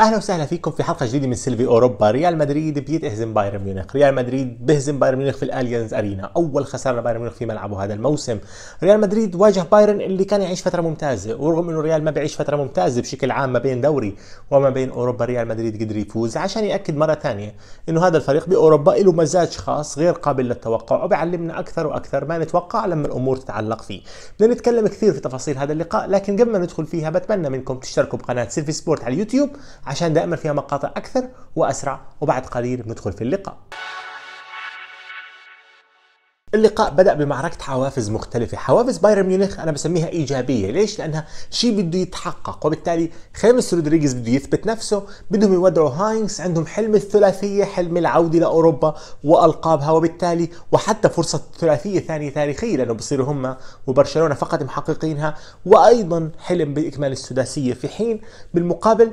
اهلا وسهلا فيكم في حلقه جديده من سيلفي اوروبا ريال مدريد بيتهزم بايرن ميونخ ريال مدريد بهزم بايرن ميونخ في الاليانز ارينا اول خساره بايرن ميونخ في ملعبه هذا الموسم ريال مدريد واجه بايرن اللي كان يعيش فتره ممتازه ورغم انه ريال ما بيعيش فتره ممتازه بشكل عام ما بين دوري وما بين اوروبا ريال مدريد قدر يفوز عشان ياكد مره ثانيه انه هذا الفريق باوروبا له مزاج خاص غير قابل للتوقع وبيعلمنا اكثر واكثر ما نتوقع لما الامور تتعلق فيه بدنا نتكلم كثير في تفاصيل هذا اللقاء لكن قبل ما ندخل فيها بتمنى منكم تشتركوا بقناه سيلفي سبورت على اليوتيوب عشان دائما فيها مقاطع أكثر وأسرع وبعد قليل بندخل في اللقاء اللقاء بدأ بمعركة حوافز مختلفة، حوافز بايرن ميونخ أنا بسميها إيجابية، ليش؟ لأنها شيء بده يتحقق وبالتالي خيمس رودريغيز بده يثبت نفسه، بدهم يودعوا هاينكس، عندهم حلم الثلاثية، حلم العودة لأوروبا وألقابها وبالتالي وحتى فرصة ثلاثية ثانية تاريخية لأنه بصيروا هم وبرشلونة فقط محققينها، وأيضا حلم بإكمال السداسية في حين بالمقابل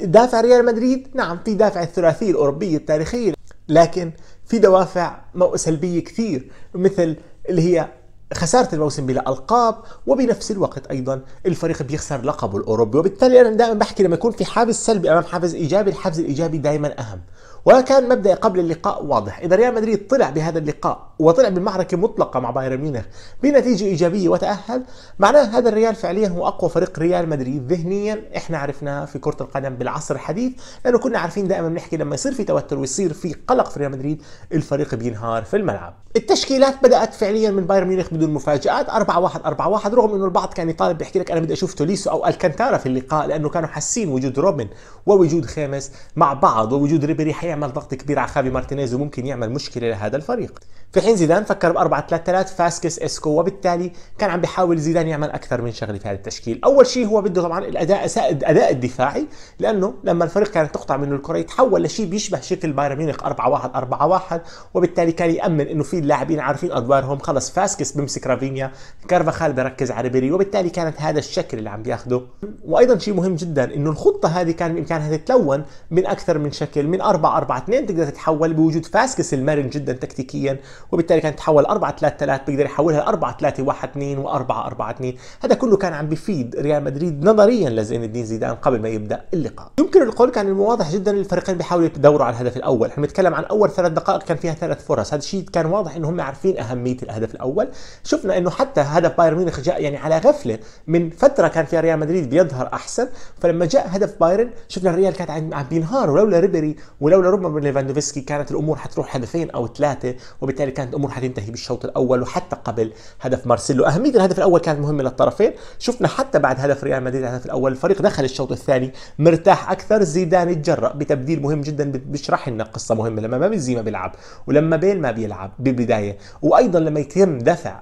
دافع ريال مدريد نعم في دافع الثلاثية الأوروبية التاريخية لكن في دوافع سلبية كثير مثل اللي هي خسارة الموسم بلا ألقاب وبنفس الوقت أيضا الفريق بيخسر لقبه الأوروبي وبالتالي أنا دائما بحكي لما يكون في حافز سلبي أمام حافز إيجابي الحافز الإيجابي دائما أهم وكان مبدا قبل اللقاء واضح اذا ريال مدريد طلع بهذا اللقاء وطلع بمعركه مطلقه مع بايرن ميونخ بنتيجه ايجابيه وتاهل معناه هذا الريال فعليا هو اقوى فريق ريال مدريد ذهنيا احنا عرفناه في كره القدم بالعصر الحديث لانه كنا عارفين دائما بنحكي لما يصير في توتر ويصير في قلق في ريال مدريد الفريق بينهار في الملعب التشكيلات بدات فعليا من بايرن ميونخ بدون مفاجات 4 1 4 1 رغم انه البعض كان يطالب بيحكي لك انا بدي اشوف توليسو او الكانتارا في اللقاء لانه كانوا حاسين وجود روبن ووجود خامس مع بعض ووجود ريبيري يعمل ضغط كبير على خافي مارتينيز وممكن يعمل مشكله لهذا الفريق في حين زيدان فكر ب 4 3 3 فاسكس اسكو وبالتالي كان عم بيحاول زيدان يعمل اكثر من شغله في هذا التشكيل اول شيء هو بده طبعا الاداء سائد اداء الدفاعي لانه لما الفريق كانت تقطع منه الكره يتحول لشيء بيشبه شكل بايرن ميونخ 4 1 4 1 وبالتالي كان يامن انه في اللاعبين عارفين ادوارهم خلص فاسكس بيمسك رافينيا كارفاخال بيركز على ريبيري وبالتالي كانت هذا الشكل اللي عم بياخده وايضا شيء مهم جدا انه الخطه هذه كان بامكانها تتلون من اكثر من شكل من 4 4 2 تقدر تتحول بوجود فاسكس المرن جدا تكتيكيا وبالتالي كانت تتحول 4 3 3 بيقدر يحولها 4 3 1 2 و 4 4 2 هذا كله كان عم بيفيد ريال مدريد نظريا لزين الدين زيدان قبل ما يبدا اللقاء يمكن القول كان من واضح جدا الفريقين بيحاولوا يتدوروا على الهدف الاول احنا بنتكلم عن اول ثلاث دقائق كان فيها ثلاث فرص هذا الشيء كان واضح انه هم عارفين اهميه الهدف الاول شفنا انه حتى هدف بايرن ميونخ جاء يعني على غفله من فتره كان فيها ريال مدريد بيظهر احسن فلما جاء هدف بايرن شفنا الريال كانت عم بينهار ولولا ريبيري ولولا ربما ليفاندوفسكي كانت الامور حتروح هدفين او ثلاثه وبالتالي كانت الامور حتنتهي بالشوط الاول وحتى قبل هدف مارسيلو اهميه الهدف الاول كانت مهمه للطرفين شفنا حتى بعد هدف ريال مدريد الهدف الاول الفريق دخل الشوط الثاني مرتاح اكثر زيدان اتجرا بتبديل مهم جدا بيشرح لنا قصه مهمه لما ما بنزيما بيلعب ولما بيل ما بيلعب بالبدايه وايضا لما يتم دفع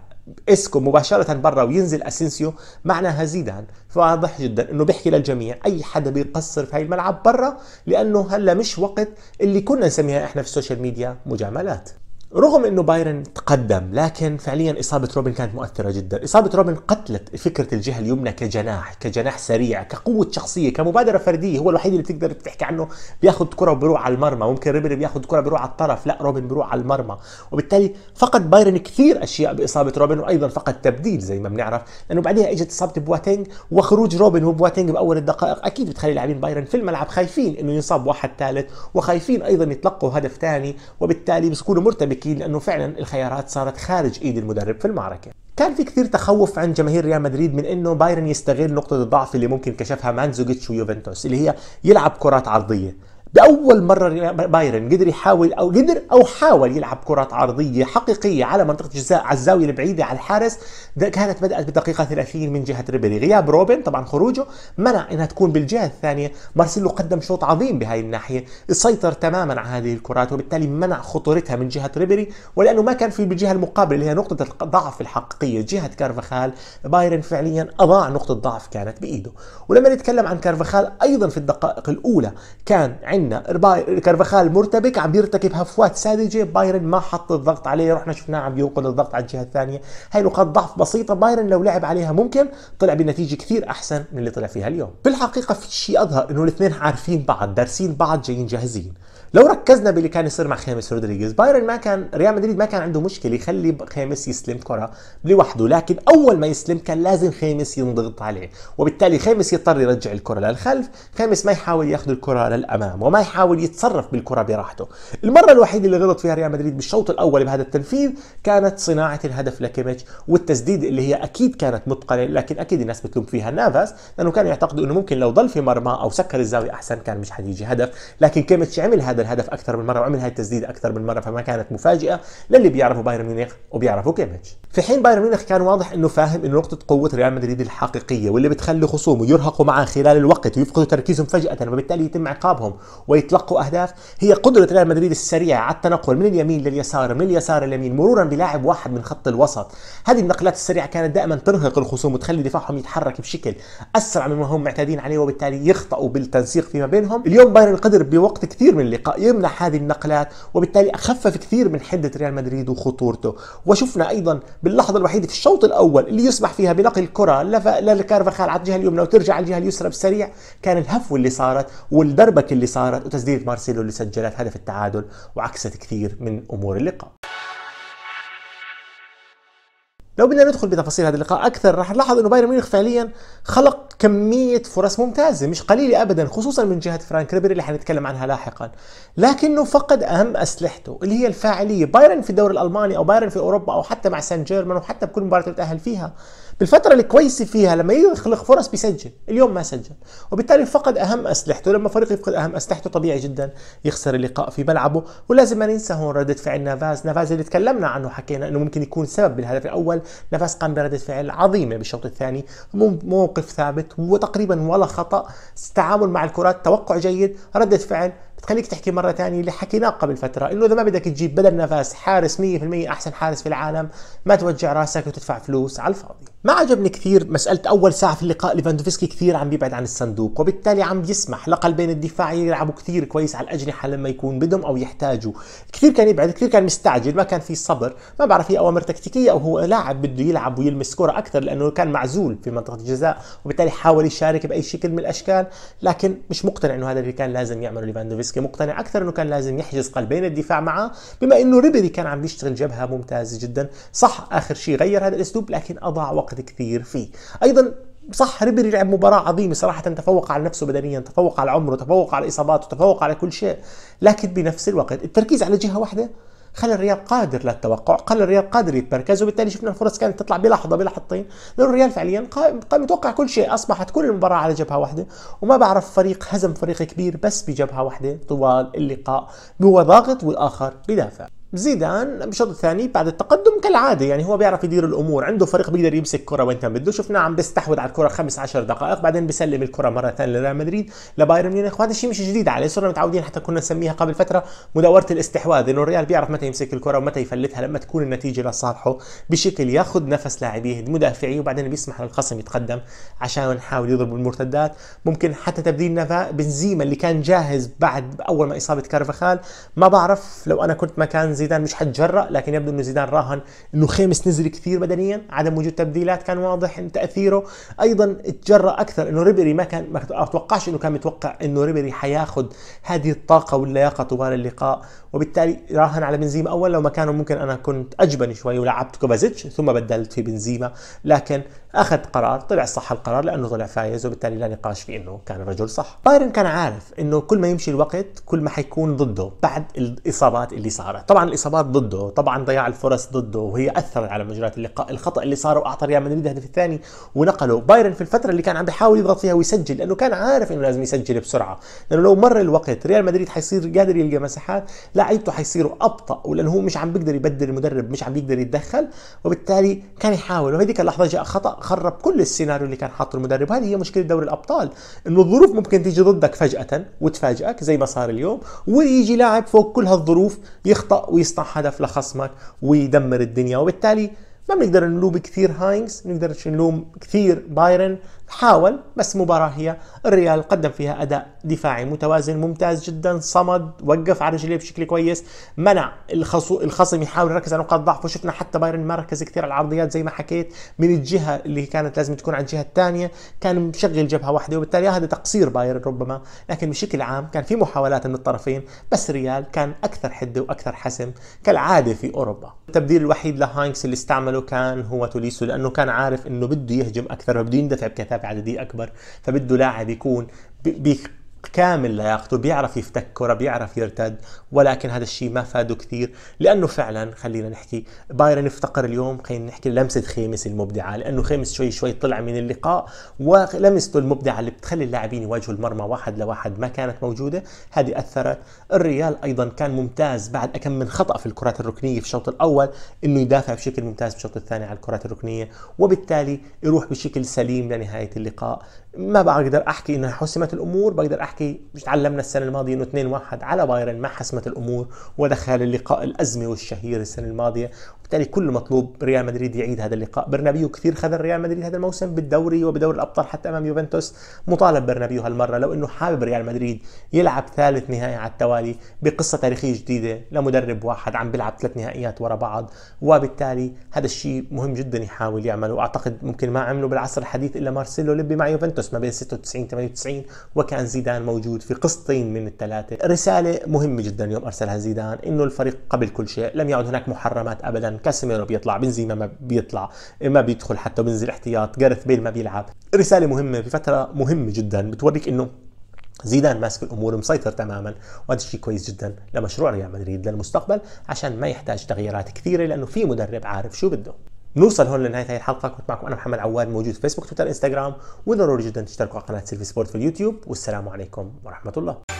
اسكو مباشرة برا وينزل اسينسيو معناها زيدان فواضح جدا انه بيحكي للجميع اي حدا بيقصر في هاي الملعب برا لانه هلا مش وقت اللي كنا نسميها احنا في السوشيال ميديا مجاملات رغم انه بايرن تقدم لكن فعليا اصابه روبن كانت مؤثره جدا، اصابه روبن قتلت فكره الجهه اليمنى كجناح، كجناح سريع، كقوه شخصيه، كمبادره فرديه، هو الوحيد اللي بتقدر تحكي عنه بياخذ كره وبيروح على المرمى، ممكن ريبري بياخذ كره بيروح على الطرف، لا روبن بيروح على المرمى، وبالتالي فقد بايرن كثير اشياء باصابه روبن وايضا فقد تبديل زي ما بنعرف، لانه بعدها اجت اصابه بواتينج وخروج روبن وبواتينج باول الدقائق اكيد بتخلي لاعبين بايرن في الملعب خايفين انه ينصاب واحد ثالث وخايفين ايضا يتلقوا هدف ثاني وبالتالي بيكونوا مرتبك التشكيل لانه فعلا الخيارات صارت خارج ايد المدرب في المعركه كان في كثير تخوف عند جماهير ريال مدريد من انه بايرن يستغل نقطه الضعف اللي ممكن كشفها مانزوجيتش ويوفنتوس اللي هي يلعب كرات عرضيه باول مره بايرن قدر يحاول او قدر او حاول يلعب كرات عرضيه حقيقيه على منطقه الجزاء على الزاويه البعيده على الحارس كانت بدات بالدقيقه 30 من جهه ريبيري غياب روبن طبعا خروجه منع انها تكون بالجهه الثانيه مارسيلو قدم شوط عظيم بهذه الناحيه سيطر تماما على هذه الكرات وبالتالي منع خطورتها من جهه ريبيري ولانه ما كان في بالجهه المقابله اللي هي نقطه الضعف الحقيقيه جهه كارفاخال بايرن فعليا اضاع نقطه ضعف كانت بايده ولما نتكلم عن كارفاخال ايضا في الدقائق الاولى كان عندنا كرفخال مرتبك عم بيرتكب هفوات ساذجه بايرن ما حط الضغط عليه رحنا شفناه عم ينقل الضغط على الجهه الثانيه هاي نقاط ضعف بسيطه بايرن لو لعب عليها ممكن طلع بنتيجه كثير احسن من اللي طلع فيها اليوم بالحقيقه في شيء اظهر انه الاثنين عارفين بعض دارسين بعض جايين جاهزين لو ركزنا باللي كان يصير مع خيمس رودريغيز بايرن ما كان ريال مدريد ما كان عنده مشكله يخلي خيمس يستلم كره لوحده لكن اول ما يستلم كان لازم خيمس ينضغط عليه وبالتالي خيمس يضطر يرجع الكره للخلف خيمس ما يحاول ياخذ الكره للامام وما يحاول يتصرف بالكره براحته المره الوحيده اللي غلط فيها ريال مدريد بالشوط الاول بهذا التنفيذ كانت صناعه الهدف لكيميتش والتسديد اللي هي اكيد كانت متقنه لكن اكيد الناس بتلوم فيها نافاس لانه كانوا يعتقدوا انه ممكن لو ضل في مرمى او سكر الزاويه احسن كان مش حيجي هدف لكن كيميتش عمل هذا الهدف اكثر من مره وعمل هاي التسديد اكثر من مره فما كانت مفاجئه للي بيعرفوا بايرن ميونخ وبيعرفوا كيميتش في حين بايرن ميونخ كان واضح انه فاهم انه نقطه قوه ريال مدريد الحقيقيه واللي بتخلي خصومه يرهقوا معه خلال الوقت ويفقدوا تركيزهم فجاه وبالتالي يتم عقابهم ويتلقوا اهداف هي قدره ريال مدريد السريعه على التنقل من اليمين لليسار من اليسار لليمين مرورا بلاعب واحد من خط الوسط هذه النقلات السريعه كانت دائما ترهق الخصوم وتخلي دفاعهم يتحرك بشكل اسرع مما هم معتادين عليه وبالتالي يخطئوا بالتنسيق فيما بينهم اليوم بايرن قدر بوقت كثير من اللقاء يمنع هذه النقلات وبالتالي اخفف كثير من حده ريال مدريد وخطورته وشفنا ايضا باللحظه الوحيده في الشوط الاول اللي يسمح فيها بنقل الكره لكارفاخال على الجهه اليمنى وترجع على الجهه اليسرى بسريع كان الهفوه اللي صارت والدربك اللي صار انهارت وتسديدة مارسيلو اللي سجلت هدف التعادل وعكست كثير من أمور اللقاء لو بدنا ندخل بتفاصيل هذا اللقاء اكثر رح نلاحظ انه بايرن ميونخ فعليا خلق كميه فرص ممتازه مش قليله ابدا خصوصا من جهه فرانك ريبيري اللي حنتكلم عنها لاحقا لكنه فقد اهم اسلحته اللي هي الفاعليه بايرن في الدوري الالماني او بايرن في اوروبا او حتى مع سان جيرمان وحتى بكل مباراه تتاهل فيها بالفتره اللي كويس فيها لما يخلق فرص بيسجل، اليوم ما سجل، وبالتالي فقد أهم أسلحته، لما فريق يفقد أهم أسلحته طبيعي جدا يخسر اللقاء في ملعبه، ولازم ما ننسى هون ردة فعل نافاز، نافاز اللي تكلمنا عنه حكينا أنه ممكن يكون سبب بالهدف الأول، نافاز قام بردة فعل عظيمة بالشوط الثاني، موقف ثابت وتقريبا ولا خطأ، التعامل مع الكرات، توقع جيد، ردة فعل بتخليك تحكي مره ثانيه اللي حكيناه قبل فتره انه اذا ما بدك تجيب بدل نفاس حارس 100% احسن حارس في العالم ما توجع راسك وتدفع فلوس على الفاضي ما عجبني كثير مسألة أول ساعة في اللقاء ليفاندوفسكي كثير عم بيبعد عن الصندوق وبالتالي عم بيسمح لقلبين الدفاع يلعبوا كثير كويس على الأجنحة لما يكون بدهم أو يحتاجوا كثير كان يبعد كثير كان مستعجل ما كان في صبر ما بعرف هي أوامر تكتيكية أو هو لاعب بده يلعب ويلمس كرة أكثر لأنه كان معزول في منطقة الجزاء وبالتالي حاول يشارك بأي شكل من الأشكال لكن مش مقتنع أنه هذا اللي كان لازم يعمله ليفاندوفسكي مقتنع أكثر أنه كان لازم يحجز قلبين الدفاع معه بما أنه ريبيري كان عم بيشتغل جبهة ممتازة جدا صح آخر شيء غير هذا الأسلوب لكن أضع وقت وقت كثير فيه أيضا صح ريبيري لعب مباراة عظيمة صراحة تفوق على نفسه بدنيا تفوق على عمره تفوق على إصاباته تفوق على كل شيء لكن بنفس الوقت التركيز على جهة واحدة خلى الريال قادر للتوقع خلى الريال قادر يتمركز وبالتالي شفنا الفرص كانت تطلع بلحظه بلحظتين لانه الريال فعليا متوقع كل شيء اصبحت كل المباراه على جبهه واحده وما بعرف فريق هزم فريق كبير بس بجبهه واحده طوال اللقاء هو ضاغط والاخر بدافع زيدان بالشوط الثاني بعد التقدم كالعاده يعني هو بيعرف يدير الامور عنده فريق بيقدر يمسك كره وين كان بده شفناه عم بيستحوذ على الكره خمس عشر دقائق بعدين بيسلم الكره مره ثانيه لريال مدريد لبايرن ميونخ وهذا الشيء مش جديد عليه صرنا متعودين حتى كنا نسميها قبل فتره مداوره الاستحواذ انه الريال بيعرف متى يمسك الكره ومتى يفلتها لما تكون النتيجه لصالحه بشكل ياخذ نفس لاعبيه مدافعيه وبعدين بيسمح للخصم يتقدم عشان يحاول يضرب المرتدات ممكن حتى تبديل نفا بنزيما اللي كان جاهز بعد اول ما اصابه كارفاخال ما بعرف لو انا كنت مكان زيدان مش حتجرأ لكن يبدو انه زيدان راهن انه خيمس نزل كثير بدنيا عدم وجود تبديلات كان واضح ان تاثيره ايضا تجرأ اكثر انه ريبيري ما كان ما اتوقعش انه كان متوقع انه ريبيري حياخذ هذه الطاقه واللياقه طوال اللقاء وبالتالي راهن على بنزيما اول لو مكانه ممكن انا كنت اجبن شوي ولعبت كوفازيتش ثم بدلت في بنزيما لكن اخذ قرار طلع صح القرار لانه طلع فايز وبالتالي لا نقاش في انه كان الرجل صح بايرن كان عارف انه كل ما يمشي الوقت كل ما حيكون ضده بعد الاصابات اللي صارت طبعا الاصابات ضده طبعا ضياع الفرص ضده وهي اثرت على مجريات اللقاء الخطا اللي صار واعطى ريال مدريد الهدف الثاني ونقله بايرن في الفتره اللي كان عم بيحاول يضغط فيها ويسجل لانه كان عارف انه لازم يسجل بسرعه لانه لو مر الوقت ريال مدريد حيصير قادر يلقى مساحات لعيبته حيصيروا ابطا ولانه هو مش عم بيقدر يبدل المدرب مش عم بيقدر يتدخل وبالتالي كان يحاول وهذيك اللحظه جاء خطا خرب كل السيناريو اللي كان حاطه المدرب هذه هي مشكله دوري الابطال انه الظروف ممكن تيجي ضدك فجاه وتفاجئك زي ما صار اليوم ويجي لاعب فوق كل هالظروف يخطا ويصنع هدف لخصمك ويدمر الدنيا وبالتالي ما بنقدر نلوم كثير هاينز بنقدر نلوم كثير بايرن حاول بس مباراة هي الريال قدم فيها أداء دفاعي متوازن ممتاز جدا صمد وقف على رجليه بشكل كويس منع الخصو الخصم يحاول يركز على نقاط ضعفه شفنا حتى بايرن ما ركز كثير على العرضيات زي ما حكيت من الجهة اللي كانت لازم تكون على الجهة الثانية كان مشغل جبهة واحدة وبالتالي هذا تقصير بايرن ربما لكن بشكل عام كان في محاولات من الطرفين بس ريال كان أكثر حدة وأكثر حسم كالعادة في أوروبا التبديل الوحيد لهاينكس اللي استعمله كان هو توليسو لأنه كان عارف أنه بده يهجم أكثر وبده يندفع بكثافة اهدافات عدديه اكبر فبده لاعب يكون كامل لياقته بيعرف يفتك كره بيعرف يرتد ولكن هذا الشيء ما فاده كثير لانه فعلا خلينا نحكي بايرن افتقر اليوم خلينا نحكي لمسه خيمس المبدعه لانه خيمس شوي شوي طلع من اللقاء ولمسته المبدعه اللي بتخلي اللاعبين يواجهوا المرمى واحد لواحد ما كانت موجوده هذه اثرت الريال ايضا كان ممتاز بعد اكم من خطا في الكرات الركنيه في الشوط الاول انه يدافع بشكل ممتاز في الشوط الثاني على الكرات الركنيه وبالتالي يروح بشكل سليم لنهايه اللقاء ما بقدر احكي انه حسمت الامور بقدر احكي مش تعلمنا السنه الماضيه انه 2 1 على بايرن ما حسمت الامور ودخل اللقاء الازمه والشهير السنه الماضيه وبالتالي كل مطلوب ريال مدريد يعيد هذا اللقاء برنابيو كثير خذ ريال مدريد هذا الموسم بالدوري وبدوري الابطال حتى امام يوفنتوس مطالب برنابيو هالمره لو انه حابب ريال مدريد يلعب ثالث نهائي على التوالي بقصه تاريخيه جديده لمدرب واحد عم بيلعب ثلاث نهائيات ورا بعض وبالتالي هذا الشيء مهم جدا يحاول يعمله اعتقد ممكن ما عمله بالعصر الحديث الا مارسيلو لبي مع يوفنتوس يحدث ما بين 96 98 وكان زيدان موجود في قسطين من الثلاثه رساله مهمه جدا يوم ارسلها زيدان انه الفريق قبل كل شيء لم يعد هناك محرمات ابدا كاسيميرو بيطلع بنزيما ما بيطلع ما بيدخل حتى بنزل احتياط جارث بيل ما بيلعب رساله مهمه في فتره مهمه جدا بتوريك انه زيدان ماسك الامور مسيطر تماما وهذا الشيء كويس جدا لمشروع ريال مدريد للمستقبل عشان ما يحتاج تغييرات كثيره لانه في مدرب عارف شو بده نوصل هون لنهايه هذه الحلقه كنت معكم انا محمد عواد موجود في فيسبوك تويتر انستغرام وضروري جدا تشتركوا على قناه سيلفي سبورت في اليوتيوب والسلام عليكم ورحمه الله